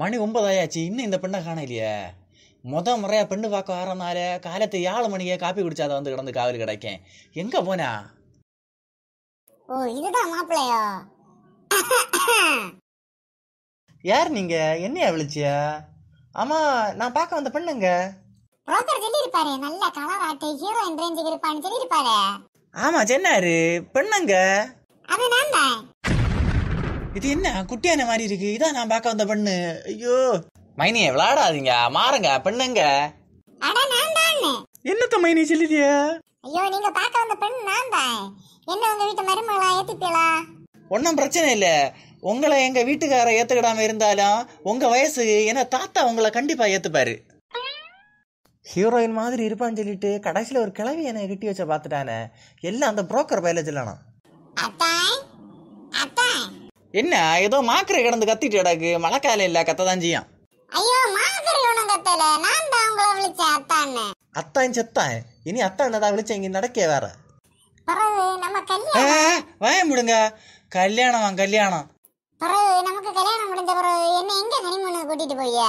மணி ஒன்பதாயாச்சு இன்னும் இந்த பெண்ணை காணலையே இல்லையே மொதல் முறையாக பெண்ணு பார்க்க வரனால காலத்து ஏழு மணிக்கே காப்பி குடிச்சாத வந்து கிடந்து காவல் கிடைக்கும் எங்க போனா ஓ இதுதான் மாப்பிள்ளையா யார் நீங்க என்னையா விழிச்சியா ஆமா நான் பார்க்க வந்த பெண்ணுங்க புரோக்கர் சொல்லியிருப்பாரு நல்ல கலர் ஆட்டு ஹீரோயின் ரேஞ்சுக்கு இருப்பான்னு சொல்லியிருப்பாரு ஆமா சென்னாரு பெண்ணுங்க அது நான் தான் இது என்ன குட்டியான மாதிரி இருக்கு இதான் நான் பார்க்க வந்த பெண்ணு ஐயோ மைனியே விளையாடாதீங்க மாறுங்க பெண்ணுங்க என்னத்த மைனி சொல்லிட்டிய ஐயோ நீங்க பார்க்க வந்த பெண் நான் தான் என்ன உங்க வீட்டு மருமகளா ஏத்திப்பீங்களா ஒன்றும் பிரச்சனை இல்லை உங்களை எங்க வீட்டுக்கார ஏத்துக்கிடாம இருந்தாலும் உங்க வயசு ஏன்னா தாத்தா உங்களை கண்டிப்பா ஏத்துப்பாரு ஹீரோயின் மாதிரி இருப்பான்னு சொல்லிட்டு கடைசியில் ஒரு கிளவி என்னை கிட்டி வச்ச பார்த்துட்டானே எல்லாம் அந்த புரோக்கர் பயிலஜிலானா அத்தான் அத்தான் என்ன ஏதோ மாக்கரை கிடந்து கத்திட்டு கிடக்கு மழை மழைக்கால இல்ல கத்ததான் செய்யும் ஐயோ மாக்கரை ஒண்ணும் கத்தல நான் தான் உங்களை விழிச்சேன் அத்தான்னு அத்தான் செத்தான் இனி அத்தான் தான் விழிச்சேன் இங்க நடக்கே வேற பிறகு நம்ம கல்யாணம் வாயம் விடுங்க கல்யாணம் கல்யாணம் பிறகு நமக்கு கல்யாணம் முடிஞ்ச பிறகு என்ன எங்க ஹனிமூனுக்கு கூட்டிட்டு போய்யா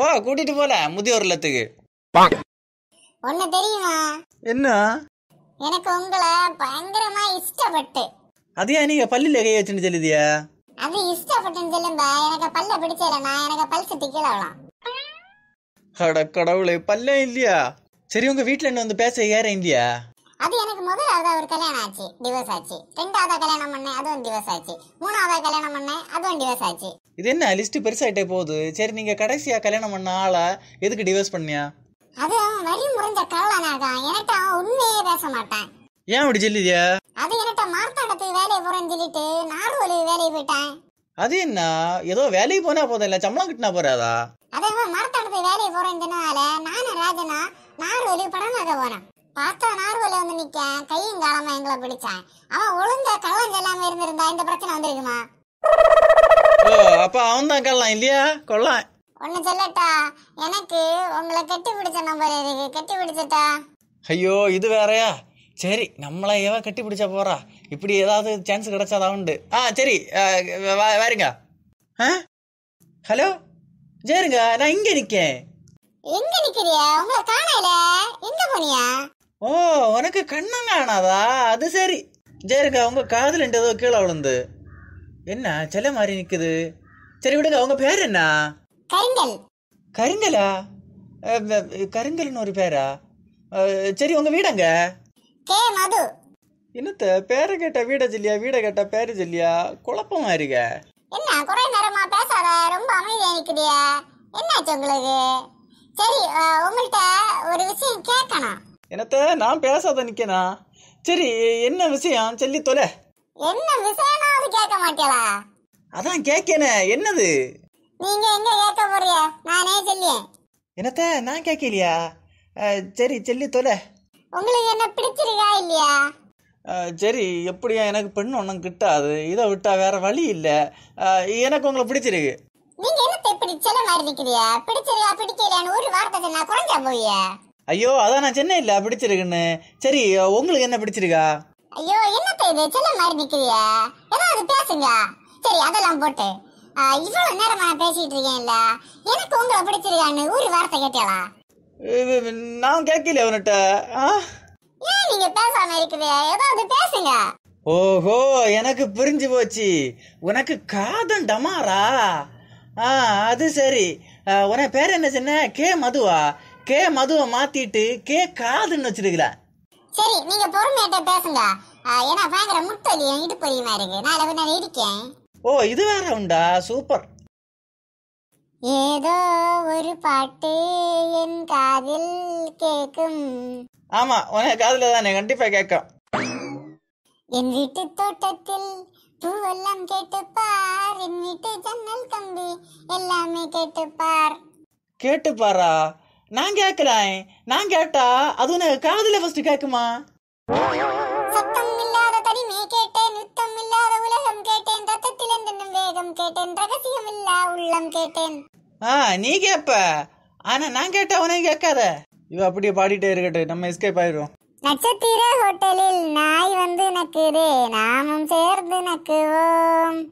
ஓ கூட்டிட்டு போல முதியோர் இல்லத்துக்கு ஒண்ணு தெரியுமா என்ன எனக்கு உங்களை பயங்கரமா இஷ்டப்பட்டு அது ஏன் நீங்க பல்லில் கை வச்சுன்னு சொல்லுதியா அது இஷ்டப்பட்டுன்னு சொல்லும்பா எனக்கு பல்ல பிடிச்சலண்ணா எனக்கு பல்ஸ் திக்கலாம் அட கடவுளே பல்லே இல்லையா சரி உங்க வீட்ல என்ன வந்து பேச ஏற இல்லையா அது எனக்கு முதலாவது ஒரு கல்யாணம் ஆச்சு டிவோர்ஸ் ஆச்சு ரெண்டாவது கல்யாணம் பண்ணேன் அதுவும் டிவோர்ஸ் ஆச்சு மூணாவது கல்யாணம் பண்ணேன் அதுவும் டிவோர்ஸ் ஆச்சு இது என்ன லிஸ்ட் பெருசாயிட்டே போகுது சரி நீங்க கடைசியா கல்யாணம் பண்ண ஆளா எதுக்கு டிவோர்ஸ் பண்ணியா அது அவன் வழி முறிஞ்ச கவலனாக எனக்கு உண்மையே பேச மாட்டேன் ஏன் அப்படி சொல்லுதியா வேலைக்கு போயிட்டான் அது என்ன ஏதோ வேலைக்கு போனா போதும் இல்ல சம்பளம் கிட்டினா போறாதா அதான் மரத்தோட்டத்து வேலைக்கு போறேன்றனால நானும் ராஜனா நார்வலி படம் பார்க்க போறேன் பார்த்தா நார்வலி வந்து நிக்க கையும் காலமா எங்களை பிடிச்சான் அவன் ஒழுங்கா கள்ளம் செல்லாம இருந்திருந்தா இந்த பிரச்சனை வந்திருக்குமா அப்ப அவன் தான் கள்ளம் இல்லையா கொள்ளான் ஒன்னு சொல்லட்டா எனக்கு உங்களை கட்டி பிடிச்ச நம்பர் இருக்கு கட்டி பிடிச்சிட்டா ஐயோ இது வேறயா சரி நம்மள ஏவா கட்டி பிடிச்சா போறா இப்படி ஏதாவது சான்ஸ் கிடைச்சாதான் உண்டு ஆ சரி வாருங்க ஆ ஹலோ ஜேருங்க நான் இங்க நிக்கேன் ஓ உனக்கு கண்ணம் காணாதா அது சரி ஜேருங்க உங்க காதுல ஏதோ கீழே விழுந்து என்ன சில மாதிரி நிக்குது சரி விடுங்க உங்க பேர் என்ன கருங்கல் கருங்கலா கருங்கல்னு ஒரு பேரா சரி உங்க வீடங்க கே மது என்னத்த பேரை கேட்ட வீட சொல்லியா வீட கேட்ட பேரு சொல்லியா குழப்பமா இருக்க என்ன குறை நேரமா பேசாத ரொம்ப அமைதியா நிக்கிறியா என்னாச்சு உங்களுக்கு சரி உங்கள்கிட்ட ஒரு விஷயம் கேட்கணும் என்னத்த நான் பேசாத நிக்கனா சரி என்ன விஷயம் சொல்லி தொல என்ன விஷயம்னா அது கேட்க மாட்டேலா அதான் கேட்கனே என்னது நீங்க எங்க கேட்க போறிய நானே சொல்லியேன் என்னத்த நான் கேட்கலையா சரி சொல்லி தொல உங்களுக்கு என்ன பிடிச்சிருக்கா இல்லையா சரி எப்படியா எனக்கு பெண் ஒன்றும் கிட்டாது இதை விட்டா வேற வழி இல்லை எனக்கு உங்களை பிடிச்சிருக்கு நீங்க என்னத்தை இப்படி செல்ல மாதிரி இருக்கிறியா பிடிச்சிருக்கா பிடிக்கலையான்னு ஒரு வார்த்தை சொன்னா குறைஞ்சா போய் ஐயோ அதான் நான் சென்னையில் பிடிச்சிருக்குன்னு சரி உங்களுக்கு என்ன பிடிச்சிருக்கா ஐயோ என்னத்தை இது செல்ல மாதிரி நிக்கிறியா ஏதாவது பேசுங்க சரி அதெல்லாம் போட்டு இவ்வளவு நேரமா நான் பேசிட்டு இருக்கேன்ல எனக்கு உங்களை பிடிச்சிருக்கான்னு ஒரு வார்த்தை கேட்டலாம் நான் கேட்கல அவன்கிட்ட ஆ ஏன் நீங்க பேசாம இருக்குது ஏதாவது பேசுங்க ஓஹோ எனக்கு புரிஞ்சு போச்சு உனக்கு காதம் டமாரா ஆ அது சரி உன பேர் என்ன சின்ன கே மதுவா கே மதுவை மாத்திட்டு கே காதுன்னு வச்சிருக்கல சரி நீங்க பொறுமையாட்ட பேசுங்க ஏன்னா பயங்கர முட்டலியும் இடுப்பலியுமா இருக்கு நான் நான் இருக்கேன் ஓ இது வேற உண்டா சூப்பர் ஏதோ ஒரு பாட்டு என் காதில் கேட்கும் ஆமா உனக்கு காதுல தானே கண்டிப்பா கேட்கும் என் வீட்டு தோட்டத்தில் பூவெல்லாம் கேட்டுப்பார் என் வீட்டு ஜன்னல் கம்பி எல்லாமே கேட்டுப்பார் கேட்டுப்பாரா நான் கேக்குறேன் நான் கேட்டா அது உனக்கு காதுல ஃபர்ஸ்ட் கேக்குமா சத்தம் இல்லாத தனிமை கேட்டேன் நித்தம் இல்லாத உலகம் கேட்டேன் ரத்தத்தில் என்னும் வேகம் கேட்டேன் ரகசியம் இல்லா உள்ளம் கேட்டேன் ஆ நீ கேப்ப ஆனா நான் கேட்டா உனக்கு கேட்காத இவ அப்படியே பாடிட்டே இருக்கட்டும் நம்ம எஸ்கேப் ஆயிடுவோம் நட்சத்திர ஹோட்டலில் நாய் வந்து நக்குது நாமும் சேர்ந்து நக்குவோம்